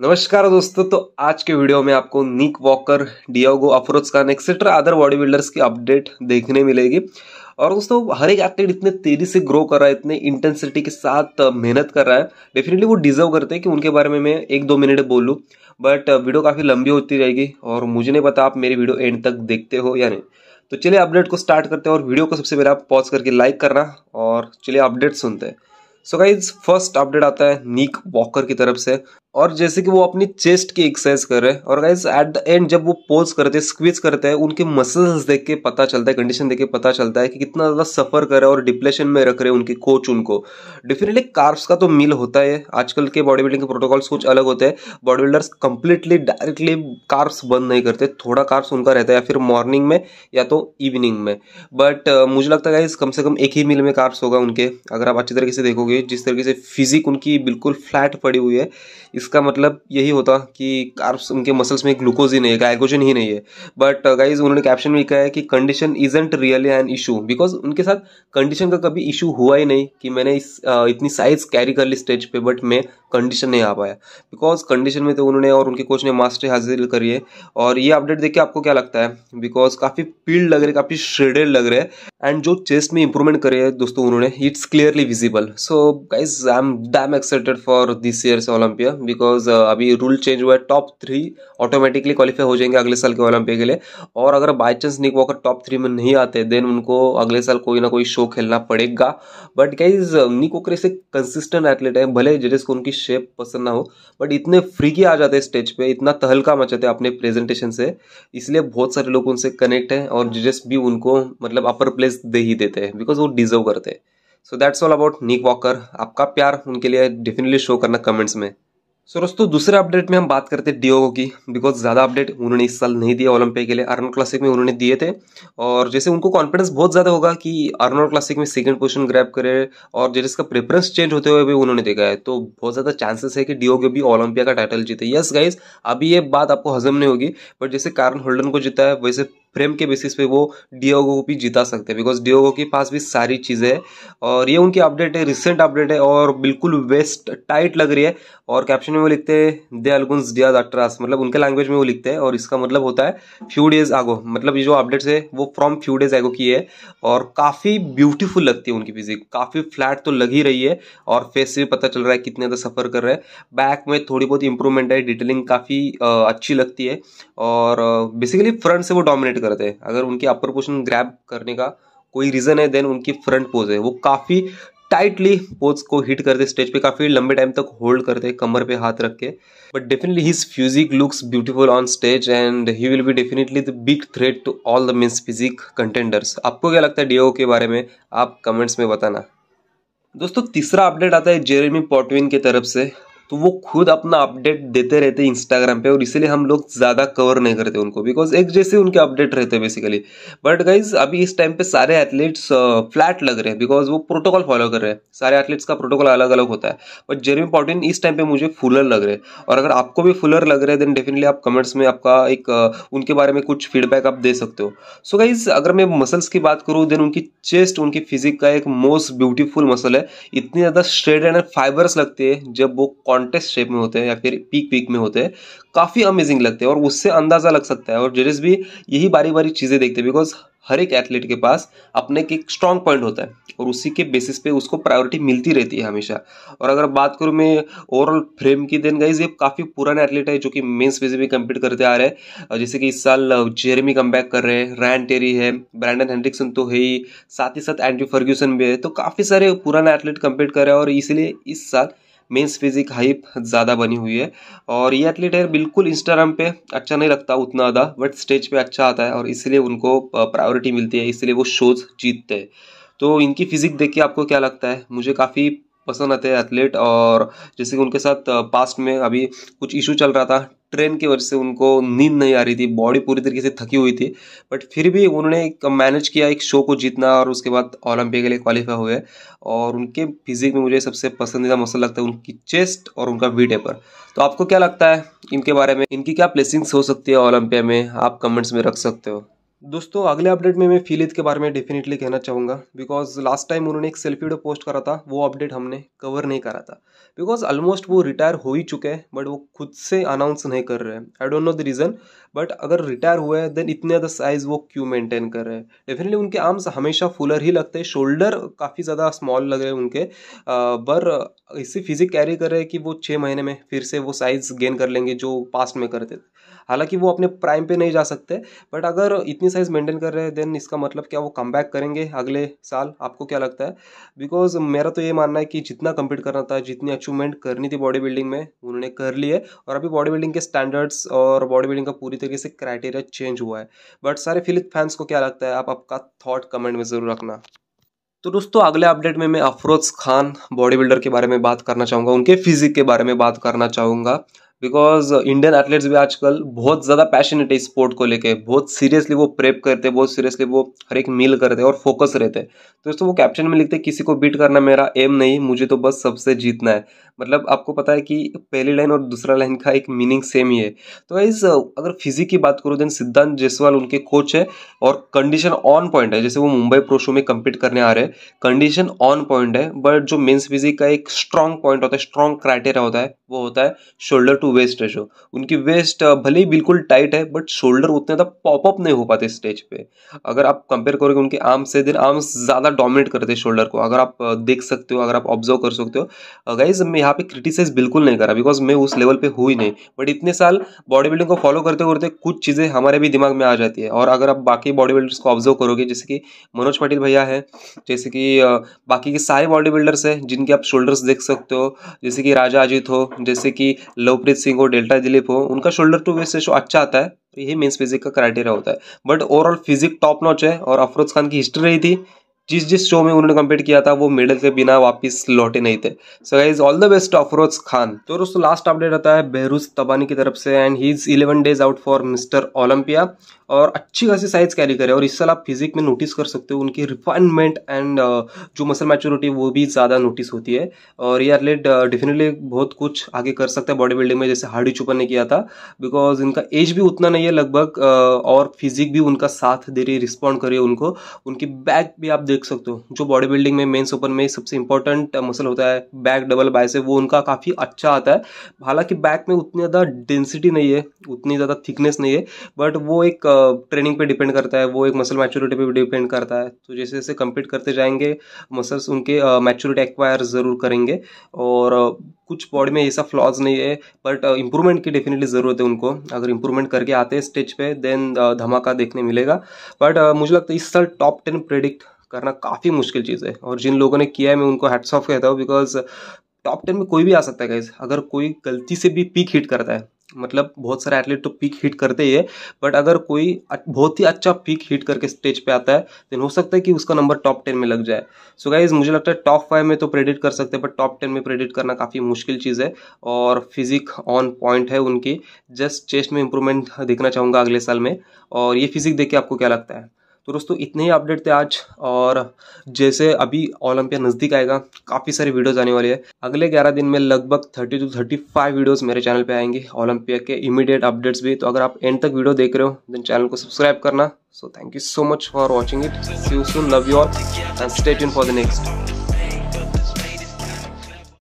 नमस्कार दोस्तों तो आज के वीडियो में आपको Nick Walker Diego Afroz Khan etcetera other body builders की अपडेट देखने मिलेगी और दोस्तों हर एक एथलीट इतने तेज़ी से ग्रो कर रहा है इतने इंटेंसिटी के साथ मेहनत कर रहा है डेफिनेटली वो डिजर्व करते हैं कि उनके बारे में मैं एक दो मिनट बोलूँ बट वीडियो काफ़ी लंबी होती रहेगी और मुझे नहीं पता आप मेरी वीडियो एंड तक देखते हो या नहीं तो चलिए अपडेट को स्टार्ट करते हैं और वीडियो को सबसे पहले आप पॉज करके लाइक करना और चलिए अपडेट सुनते हैं सो गाइज फर्स्ट अपडेट आता है नीक वॉकर की तरफ से और जैसे कि वो अपनी चेस्ट की एक्सरसाइज कर रहे हैं और गाइज एट द एंड जब वो पोज करते हैं स्क्वीज करते हैं उनके मसल्स देख के पता चलता है कंडीशन देख के पता चलता है कि कितना ज़्यादा सफ़र कर रहे हैं और डिप्रेशन में रख रहे हैं उनके कोच उनको डेफिनेटली कार्ब्स का तो मील होता है आजकल के बॉडी बिल्डिंग के प्रोटोकॉल्स कुछ अलग होते हैं body builders completely directly carbs बंद नहीं करते थोड़ा कार्ब्स उनका रहता है या फिर मॉर्निंग में या तो इवनिंग में बट uh, मुझे लगता है गाइज कम से कम एक ही मील में कार्ब्स होगा उनके अगर आप अच्छी तरीके से देखोगे जिस तरीके से फिजिक उनकी बिल्कुल फ्लैट पड़ी हुई है इस इसका मतलब यही होता कि कार्ब्स उनके मसल्स में ग्लूकोज ही नहीं है ग्लाइकोजन ही नहीं है बट गाइज uh, उन्होंने कैप्शन में कहा है कि condition isn't really an issue because उनके साथ कंडीशन का कभी इशू हुआ ही नहीं कि मैंने इस uh, इतनी साइज कैरी कर ली स्टेज पे बट मैं कंडीशन नहीं आ पाया बिकॉज कंडीशन में तो उन्होंने और उनके कोच ने मास्टरी हासिल करी है और ये अपडेट देख के आपको क्या लगता है बिकॉज काफ़ी पील्ड लग रहे काफ़ी श्रेडेड लग रहे हैं एंड जो चेस्ट में इंप्रूवमेंट करे है दोस्तों उन्होंने it's clearly visible so guys I am damn excited for this year's Olympia because अभी रूल चेंज हुआ है टॉप थ्री ऑटोमेटिकली क्वालिफाई हो जाएंगे अगले साल के ओलंपिया के लिए और अगर by chance Nick Walker top three में नहीं आते देन उनको अगले साल कोई ना कोई शो खेलना पड़ेगा बट गाइज निक वॉकर ऐसे कंसिस्टेंट एथलीट है भले जजेस को उनकी शेप पसंद ना हो बट इतने फ्रीकी आ जाते हैं स्टेज पे इतना तहलका मचाते हैं अपने प्रेजेंटेशन से इसलिए बहुत सारे लोग उनसे कनेक्ट हैं और जजेस भी उनको मतलब अपर प्लेस दे ही देते हैं बिकॉज वो डिजर्व करते हैं so that's all about Nick Walker आपका प्यार उनके लिए डेफिनेटली शो करना कमेंट्स में सो दोस्तों दूसरे अपडेट में हम बात करते हैं डियोगो की बिकॉज ज़्यादा अपडेट उन्होंने इस साल नहीं दिया ओलंपिक के लिए अर्नोल क्लासिक में उन्होंने दिए थे और जैसे उनको कॉन्फिडेंस बहुत ज़्यादा होगा कि अर्नोल क्लासिक में सेकंड पोजीशन ग्रैब करे और इसका प्रेफरेंस चेंज होते हुए भी उन्होंने देखा है तो बहुत ज़्यादा चांसेस है कि डियोगो भी ओलंपिया का टाइटल जीते यस गाइज अभी ये बात आपको हजम नहीं होगी बट जैसे कारन होल्डन को जीता है वैसे फ्रेम के बेसिस पे वो डिओगो को भी जिता सकते हैं बिकॉज डिओगो के पास भी सारी चीज़ें हैं और ये उनकी अपडेट है रिसेंट अपडेट है और बिल्कुल वेस्ट टाइट लग रही है और कैप्शन में वो लिखते हैं दे अलगुंस डियाज अट्रास मतलब उनके लैंग्वेज में वो लिखते हैं और इसका मतलब होता है फ्यू डेज आगो मतलब ये जो अपडेट्स है वो फ्रॉम फ्यू डेज आगो की है और काफ़ी ब्यूटीफुल लगती है उनकी फिजिक काफ़ी फ्लैट तो लग ही रही है और फेस से भी पता चल रहा है कितने ज्यादा सफ़र कर रहे हैं बैक में थोड़ी बहुत इंप्रूवमेंट है डिटेलिंग काफ़ी अच्छी लगती है और बेसिकली फ्रंट से वो डोमिनेट करते हैं अगर उनकी अपर पोजिशन ग्रैब करने का कोई रीज़न है देन उनकी फ्रंट पोज है वो काफ़ी टाइटली पोज को हिट करते स्टेज पे काफ़ी लंबे टाइम तक होल्ड करते कमर पे हाथ रख के but definitely his physique looks beautiful on stage and he will be definitely the big threat to all the men's physique contenders आपको क्या लगता है डीओ के बारे में आप कमेंट्स में बताना दोस्तों तीसरा अपडेट आता है जेरेमी पॉटविन की तरफ से तो वो खुद अपना अपडेट देते रहते हैं इंस्टाग्राम पे और इसीलिए हम लोग ज़्यादा कवर नहीं करते उनको बिकॉज एक जैसे उनके अपडेट रहते हैं बेसिकली बट गाइज अभी इस टाइम पे सारे एथलीट्स फ्लैट लग रहे हैं बिकॉज वो प्रोटोकॉल फॉलो कर रहे हैं सारे एथलीट्स का प्रोटोकॉल अलग अलग होता है बट जेरमी पॉटिन इस टाइम पर मुझे फुलर लग रहे हैं और अगर आपको भी फुलर लग रहे हैं देन डेफिनेटली आप कमेंट्स में आपका एक उनके बारे में कुछ फीडबैक आप दे सकते हो सो so गाइज अगर मैं मसल्स की बात करूँ देन उनकी चेस्ट उनकी फिजिक का एक मोस्ट ब्यूटीफुल मसल है इतनी ज़्यादा स्ट्रेट एंड फाइबर्स लगती है जब वो कॉन्टेस्ट शेप में होते हैं या फिर पीक पीक में होते हैं काफ़ी अमेजिंग लगते हैं और उससे अंदाज़ा लग सकता है और जजेस भी यही बारी बारी चीज़ें देखते हैं बिकॉज हर एक एथलीट के पास अपने एक स्ट्रॉन्ग पॉइंट होता है और उसी के बेसिस पे उसको प्रायोरिटी मिलती रहती है हमेशा और अगर बात करूँ मैं ओवरऑल फ्रेम की देन गाइज ये काफ़ी पुराने एथलीट है जो कि मेन्स वेज में कम्पीट करते आ रहे हैं जैसे कि इस साल जेरेमी uh, कम कर रहे हैं रैन टेरी है ब्रैंडन हेनरिक्सन तो है ही साथ ही साथ एंड्री फर्ग्यूसन भी है तो काफ़ी सारे पुराने एथलीट कम्पीट कर रहे हैं और इसलिए इस साल मेंस फिजिक हाइप ज़्यादा बनी हुई है और ये एथलीट है बिल्कुल इंस्टाग्राम पे अच्छा नहीं लगता उतना ज़्यादा बट स्टेज पे अच्छा आता है और इसलिए उनको प्रायोरिटी मिलती है इसलिए वो शोज़ जीतते हैं तो इनकी फिजिक देख के आपको क्या लगता है मुझे काफ़ी पसंद आते हैं एथलीट और जैसे कि उनके साथ पास्ट में अभी कुछ इशू चल रहा था ट्रेन की वजह से उनको नींद नहीं आ रही थी बॉडी पूरी तरीके से थकी हुई थी बट फिर भी उन्होंने मैनेज किया एक शो को जीतना और उसके बाद ओलंपिक के लिए क्वालिफाई हुए और उनके फिजिक में मुझे सबसे पसंदीदा मसल लगता है उनकी चेस्ट और उनका वी टेपर तो आपको क्या लगता है इनके बारे में इनकी क्या प्लेसिंग्स हो सकती है ओलंपिया में आप कमेंट्स में रख सकते हो दोस्तों अगले अपडेट में मैं फीलिद के बारे में डेफिनेटली कहना चाहूँगा बिकॉज लास्ट टाइम उन्होंने एक सेल्फी वीडियो पोस्ट करा था वो अपडेट हमने कवर नहीं करा था बिकॉज ऑलमोस्ट वो रिटायर हो ही चुके हैं बट वो खुद से अनाउंस नहीं कर रहे हैं I don't know the reason but अगर रिटायर हुआ है देन इतने ज़्यादा साइज वो क्यों मेंटेन कर रहे हैं डेफिनेटली उनके आर्म्स हमेशा फुलर ही लगते हैं शोल्डर काफ़ी ज़्यादा स्मॉल लग रहे हैं उनके पर इसी फिजिक कैरी कर रहे हैं कि वो छः महीने में फिर से वो साइज़ गेन कर लेंगे जो पास्ट में करते थे हालांकि वो अपने प्राइम पे नहीं जा सकते बट अगर इतनी साइज़ मेंटेन कर रहे हैं देन इसका मतलब क्या वो कम करेंगे अगले साल आपको क्या लगता है बिकॉज मेरा तो ये मानना है कि जितना कम्पीट करना था जितनी अचीवमेंट करनी थी बॉडी बिल्डिंग में उन्होंने कर ली है और अभी बॉडी बिल्डिंग के स्टैंडर्ड्स और बॉडी बिल्डिंग का पूरी तरीके से क्राइटेरिया चेंज हुआ है बट सारे फिलिप फैंस को क्या लगता है आप आपका थॉट कमेंट में ज़रूर रखना तो दोस्तों अगले अपडेट में मैं अफरोज खान बॉडी बिल्डर के बारे में बात करना चाहूँगा उनके फिजिक के बारे में बात करना चाहूँगा बिकॉज इंडियन एथलीट्स भी आजकल बहुत ज़्यादा पैशनेट है स्पोर्ट को लेके बहुत सीरियसली वो प्रेप करते हैं बहुत सीरियसली वो हर एक मील करते हैं और फोकस रहते हैं तो दोस्तों वो कैप्शन में लिखते हैं किसी को बीट करना मेरा एम नहीं मुझे तो बस सबसे जीतना है मतलब आपको पता है कि पहली लाइन और दूसरा लाइन का एक मीनिंग सेम ही है तो इस uh, अगर फिजिक की बात करूँ देन सिद्धांत जयसवाल उनके कोच है और कंडीशन ऑन पॉइंट है जैसे वो मुंबई प्रोशो में कम्पीट करने आ रहे हैं कंडीशन ऑन पॉइंट है बट जो मेन्स फिजिक का एक स्ट्रॉन्ग पॉइंट होता है स्ट्रॉन्ग क्राइटेरिया होता है वो होता है शोल्डर टू वेस्ट रेशो उनकी वेस्ट भले ही बिल्कुल टाइट है बट शोल्डर उतने ज़्यादा पॉपअप नहीं हो पाते स्टेज पे अगर आप कंपेयर करोगे उनके आर्म्स से देन आर्म्स ज़्यादा डोमिनेट करते हैं शोल्डर को अगर आप देख सकते हो अगर आप ऑब्जर्व कर सकते हो गाइज मैं यहाँ पे क्रिटिसाइज बिल्कुल नहीं करा बिकॉज मैं उस लेवल पर हुई नहीं बट इतने साल बॉडी बिल्डिंग को फॉलो करते करते कुछ चीज़ें हमारे भी दिमाग में आ जाती है और अगर आप बाकी बॉडी बिल्डर्स को ऑब्जर्व करोगे जैसे कि मनोज पाटिल भैया है जैसे कि बाकी के सारे बॉडी बिल्डर्स हैं जिनके आप शोल्डर्स देख सकते हो जैसे कि राजा अजीत हो जैसे कि लवप्रीत सिंह हो डेल्टा दिलीप हो उनका शोल्डर टू वेस्ट रेशो अच्छा आता है तो यही मेंस फिजिक का क्राइटेरिया होता है but overall physique top notch है और अफरोज खान की हिस्ट्री रही थी जिस जिस शो में उन्होंने कम्पीट किया था वो मेडल के बिना वापस लौटे नहीं थे so guys all the best Afroz Khan तो दोस्तों लास्ट अपडेट आता है बहरूज तबानी की तरफ से and he is eleven days out for mister Olympia और अच्छी खासी साइज कैरी करे और इस साल आप फिजिक में नोटिस कर सकते हो उनकी रिफाइनमेंट एंड uh, जो मसल मैच्योरिटी वो भी ज़्यादा नोटिस होती है और ये एथलेट डेफिनेटली बहुत कुछ आगे कर सकते हैं बॉडी बिल्डिंग में जैसे हार्डी चुपन ने किया था बिकॉज इनका एज भी उतना नहीं है लगभग uh, और फिजिक भी उनका साथ दे रही है रिस्पॉन्ड करिए उनको उनकी बैक भी आप देख सकते हो जो बॉडी बिल्डिंग में मेन्स ओपन में सबसे इंपॉर्टेंट मसल होता है बैक डबल बाइसेप वो उनका काफ़ी अच्छा आता है हालांकि बैक में उतनी ज़्यादा डेंसिटी नहीं है उतनी ज़्यादा थिकनेस नहीं है बट वो एक ट्रेनिंग पे डिपेंड करता है वो एक मसल मैच्योरिटी पे डिपेंड करता है तो जैसे जैसे कंप्लीट करते जाएंगे मसल्स उनके मैच्योरिटी एक्वायर ज़रूर करेंगे और कुछ बॉडी में ऐसा फ्लॉज नहीं है बट इंप्रूवमेंट की डेफिनेटली ज़रूरत है उनको अगर इंप्रूवमेंट करके आते हैं स्टेज पे देन धमाका देखने मिलेगा बट मुझे लगता है इस साल टॉप टेन प्रेडिक्ट करना काफ़ी मुश्किल चीज़ है और जिन लोगों ने किया है मैं उनको हेड्स ऑफ कहता हूँ बिकॉज टॉप टेन में कोई भी आ सकता है गाइज अगर कोई गलती से भी पीक हिट करता है मतलब बहुत सारे एथलीट तो पीक हिट करते ही है बट अगर कोई बहुत ही अच्छा पीक हिट करके स्टेज पे आता है देन हो सकता है कि उसका नंबर टॉप टेन में लग जाए सो so गाइज मुझे लगता है टॉप फाइव में तो प्रेडिक्ट कर सकते हैं बट टॉप टेन में प्रेडिक्ट करना काफ़ी मुश्किल चीज़ है और फिजिक ऑन पॉइंट है उनकी जस्ट चेस्ट में इंप्रूवमेंट देखना चाहूँगा अगले साल में और ये फिजिक देख के आपको क्या लगता है तो दोस्तों इतने ही अपडेट थे आज और जैसे अभी ओलंपिया नज़दीक आएगा काफ़ी सारी वीडियोज़ आने वाले हैं अगले ग्यारह दिन में लगभग thirty two thirty five videos मेरे चैनल पर आएंगे ओलंपिया के इमीडिएट अपडेट्स भी तो अगर आप एंड तक वीडियो देख रहे हो देन चैनल को सब्सक्राइब करना so thank you so much for watching it see you soon love you all and stay इन फॉर द नेक्स्ट